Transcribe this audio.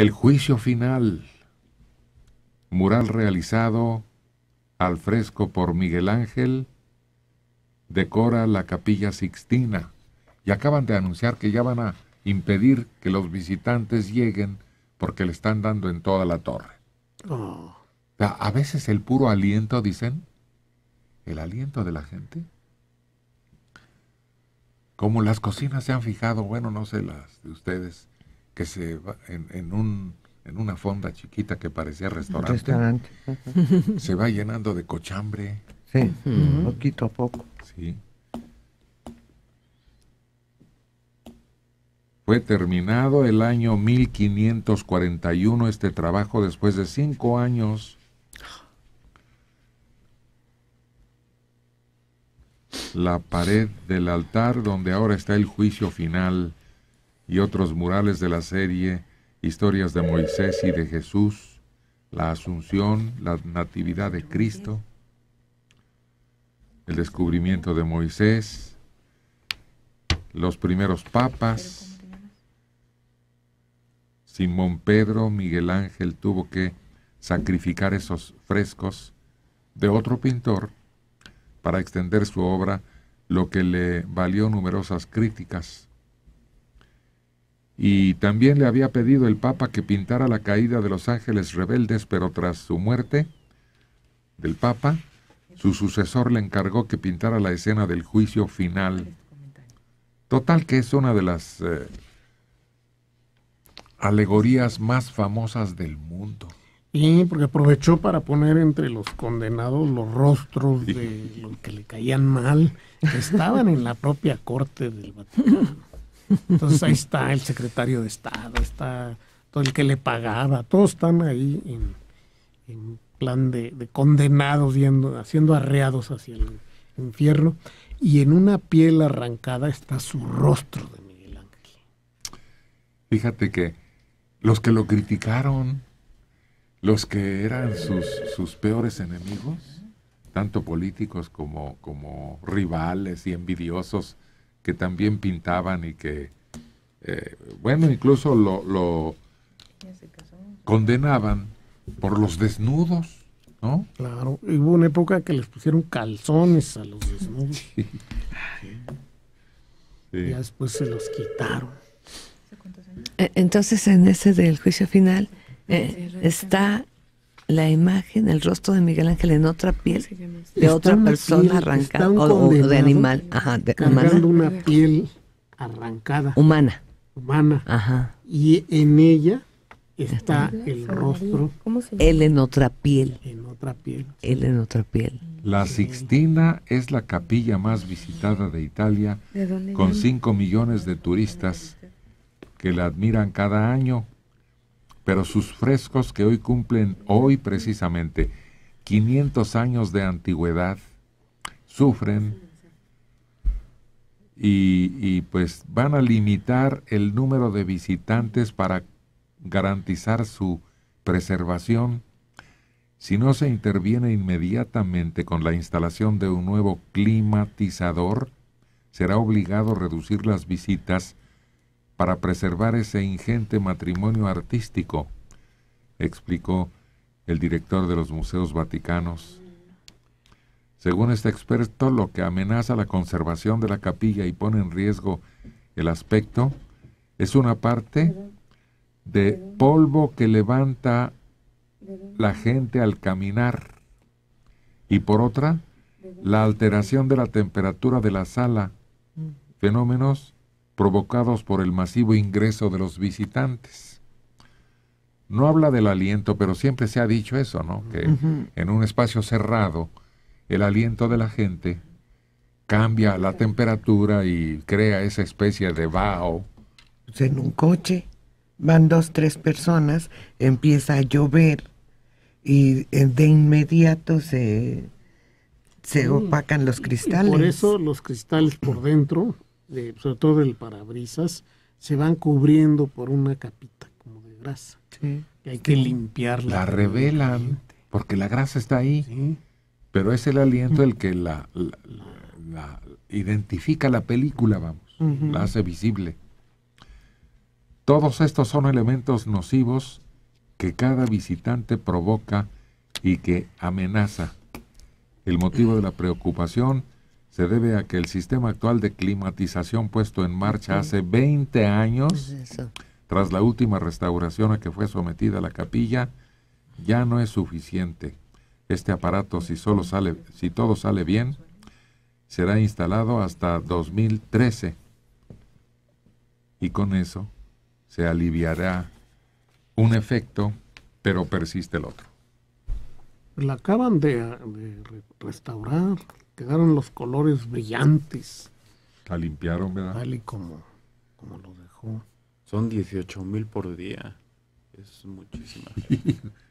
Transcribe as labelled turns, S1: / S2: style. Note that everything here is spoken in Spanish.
S1: El juicio final, mural realizado al fresco por Miguel Ángel, decora la capilla Sixtina y acaban de anunciar que ya van a impedir que los visitantes lleguen porque le están dando en toda la torre. Oh. A veces el puro aliento, dicen, el aliento de la gente. Como las cocinas se han fijado, bueno, no sé las de ustedes, que se va en, un, en una fonda chiquita que parecía restaurante, se va llenando de cochambre. Sí,
S2: poquito a poco.
S1: Sí. Fue terminado el año 1541 este trabajo después de cinco años. La pared del altar donde ahora está el juicio final y otros murales de la serie Historias de Moisés y de Jesús, la Asunción, la Natividad de Cristo, el descubrimiento de Moisés, los primeros papas, Simón Pedro, Miguel Ángel tuvo que sacrificar esos frescos de otro pintor para extender su obra, lo que le valió numerosas críticas y también le había pedido el Papa que pintara la caída de los ángeles rebeldes, pero tras su muerte del Papa, su sucesor le encargó que pintara la escena del juicio final. Total que es una de las eh, alegorías más famosas del mundo.
S2: Y porque aprovechó para poner entre los condenados los rostros de los que le caían mal, que estaban en la propia corte del Vaticano. Entonces ahí está el secretario de Estado, está todo el que le pagaba, todos están ahí en, plan de, condenados, haciendo arreados hacia el infierno. Y en una piel arrancada está su rostro de Miguel Ángel.
S1: Fíjate que los que lo criticaron, los que eran sus, sus peores enemigos, tanto políticos como, como rivales y envidiosos, que también pintaban y que, eh, bueno, incluso lo, condenaban por los
S2: desnudos. ¿No? Claro, hubo una época que les pusieron calzones a los desnudos. Sí. después se los quitaron. Eh, entonces, en ese del juicio final eh, está la imagen, el rostro de Miguel Ángel en otra piel de otra persona arrancada o, de animal, ajá, de, una piel arrancada, humana, humana, ajá, y en ella está el rostro, él en otra piel, en otra piel, él en otra piel.
S1: La Sixtina es la capilla más visitada de Italia, con 5 millones de turistas que la admiran cada año pero sus frescos que hoy cumplen hoy precisamente 500 años de antigüedad sufren y, y, pues van a limitar el número de visitantes para garantizar su preservación. Si no se interviene inmediatamente con la instalación de un nuevo climatizador, será obligado a reducir las visitas para preservar ese ingente matrimonio artístico, explicó el director de los Museos Vaticanos. Según este experto, lo que amenaza la conservación de la capilla y pone en riesgo el aspecto es una parte de polvo que levanta la gente al caminar y por otra, la alteración de la temperatura de la sala, fenómenos provocados por el masivo ingreso de los visitantes. No habla del aliento, pero siempre se ha dicho eso, ¿no? Que en un espacio cerrado, el aliento de la gente cambia la temperatura y crea esa especie de vaho.
S2: Pues en un coche van dos, tres personas, empieza a llover y eh, de inmediato se, se opacan los cristales. por eso los cristales por dentro sobre todo el parabrisas, se van cubriendo por una capita como de grasa. Sí. hay que limpiarla. La revelan,
S1: porque la grasa está ahí. Pero es el aliento el que la, identifica la película, vamos, la hace visible. Todos estos son elementos nocivos que cada visitante provoca y que amenaza. El motivo de la preocupación se debe a que el sistema actual de climatización puesto en marcha hace 20 años, pues tras la última restauración a que fue sometida la capilla, ya no es suficiente. Este aparato, si, solo sale, si todo sale bien, será instalado hasta 2013. Y con eso se aliviará un efecto, pero persiste el otro.
S2: La acaban de restaurar quedaron los colores brillantes. La limpiaron, ¿verdad? Tal y como, como lo dejó. Son 18 mil por día. Es muchísima.